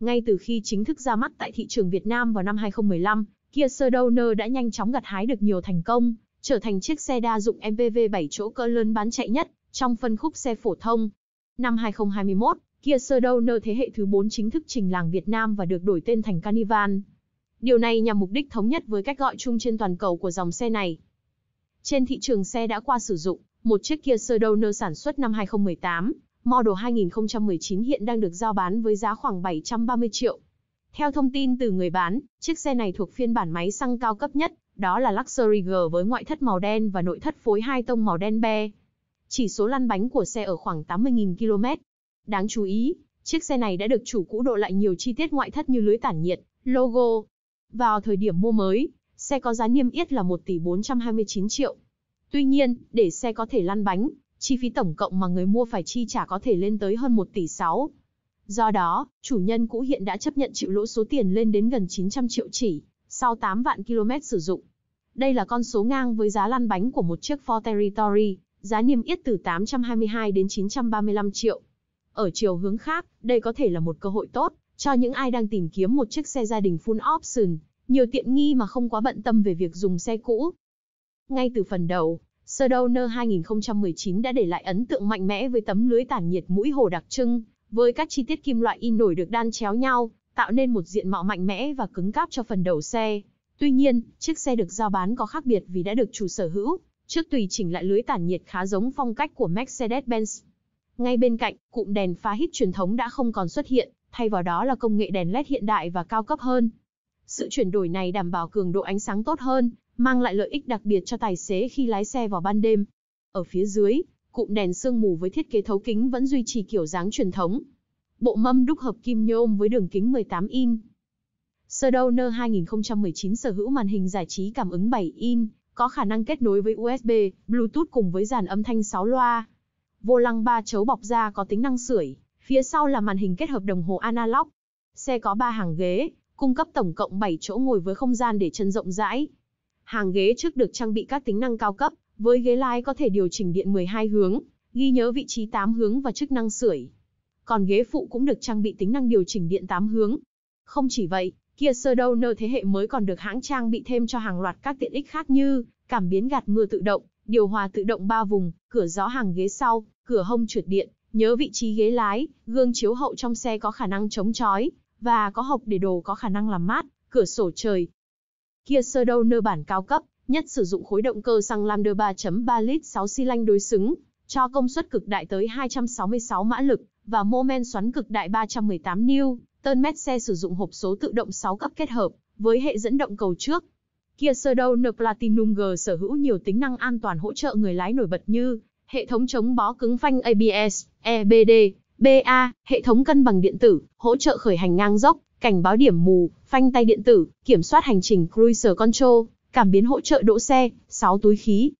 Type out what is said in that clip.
Ngay từ khi chính thức ra mắt tại thị trường Việt Nam vào năm 2015, Kia Sedona đã nhanh chóng gặt hái được nhiều thành công, trở thành chiếc xe đa dụng MPV 7 chỗ cỡ lớn bán chạy nhất trong phân khúc xe phổ thông. Năm 2021, Kia Sedona thế hệ thứ 4 chính thức trình làng Việt Nam và được đổi tên thành Carnival. Điều này nhằm mục đích thống nhất với cách gọi chung trên toàn cầu của dòng xe này. Trên thị trường xe đã qua sử dụng, một chiếc Kia Sedona sản xuất năm 2018, model 2019 hiện đang được giao bán với giá khoảng 730 triệu. Theo thông tin từ người bán, chiếc xe này thuộc phiên bản máy xăng cao cấp nhất, đó là Luxury G với ngoại thất màu đen và nội thất phối hai tông màu đen be. Chỉ số lăn bánh của xe ở khoảng 80.000 km. Đáng chú ý, chiếc xe này đã được chủ cũ độ lại nhiều chi tiết ngoại thất như lưới tản nhiệt, logo. Vào thời điểm mua mới, xe có giá niêm yết là 1 tỷ 429 triệu. Tuy nhiên, để xe có thể lăn bánh, chi phí tổng cộng mà người mua phải chi trả có thể lên tới hơn 1 tỷ 6. Do đó, chủ nhân cũ hiện đã chấp nhận chịu lỗ số tiền lên đến gần 900 triệu chỉ, sau 8 vạn km sử dụng. Đây là con số ngang với giá lăn bánh của một chiếc Ford Territory, giá niêm yết từ 822 đến 935 triệu. Ở chiều hướng khác, đây có thể là một cơ hội tốt cho những ai đang tìm kiếm một chiếc xe gia đình full option, nhiều tiện nghi mà không quá bận tâm về việc dùng xe cũ. Ngay từ phần đầu, sơ 2019 đã để lại ấn tượng mạnh mẽ với tấm lưới tản nhiệt mũi hồ đặc trưng, với các chi tiết kim loại in nổi được đan chéo nhau, tạo nên một diện mạo mạnh mẽ và cứng cáp cho phần đầu xe. Tuy nhiên, chiếc xe được giao bán có khác biệt vì đã được chủ sở hữu, trước tùy chỉnh lại lưới tản nhiệt khá giống phong cách của Mercedes-Benz. Ngay bên cạnh, cụm đèn pha hít truyền thống đã không còn xuất hiện, thay vào đó là công nghệ đèn LED hiện đại và cao cấp hơn. Sự chuyển đổi này đảm bảo cường độ ánh sáng tốt hơn, mang lại lợi ích đặc biệt cho tài xế khi lái xe vào ban đêm. Ở phía dưới, cụm đèn sương mù với thiết kế thấu kính vẫn duy trì kiểu dáng truyền thống. Bộ mâm đúc hợp kim nhôm với đường kính 18 in. Sodoner 2019 sở hữu màn hình giải trí cảm ứng 7 in, có khả năng kết nối với USB, Bluetooth cùng với dàn âm thanh 6 loa. Vô lăng ba chấu bọc da có tính năng sưởi, phía sau là màn hình kết hợp đồng hồ analog. Xe có 3 hàng ghế, cung cấp tổng cộng 7 chỗ ngồi với không gian để chân rộng rãi. Hàng ghế trước được trang bị các tính năng cao cấp, với ghế lái có thể điều chỉnh điện 12 hướng, ghi nhớ vị trí 8 hướng và chức năng sưởi. Còn ghế phụ cũng được trang bị tính năng điều chỉnh điện 8 hướng. Không chỉ vậy, Kia Sedona thế hệ mới còn được hãng trang bị thêm cho hàng loạt các tiện ích khác như cảm biến gạt mưa tự động, điều hòa tự động 3 vùng, cửa gió hàng ghế sau, cửa hông trượt điện, nhớ vị trí ghế lái, gương chiếu hậu trong xe có khả năng chống chói và có hộp để đồ có khả năng làm mát, cửa sổ trời, Kia Cedo nơ bản cao cấp, nhất sử dụng khối động cơ xăng Lambda 3.3 lít 6 xi lanh đối xứng, cho công suất cực đại tới 266 mã lực và mô men xoắn cực đại 318 N. Tơn mét xe sử dụng hộp số tự động 6 cấp kết hợp với hệ dẫn động cầu trước. Kia Cedo Platinum G sở hữu nhiều tính năng an toàn hỗ trợ người lái nổi bật như hệ thống chống bó cứng phanh ABS, EBD, BA, hệ thống cân bằng điện tử, hỗ trợ khởi hành ngang dốc, cảnh báo điểm mù, phanh tay điện tử, kiểm soát hành trình Cruiser Control, cảm biến hỗ trợ đỗ xe, 6 túi khí.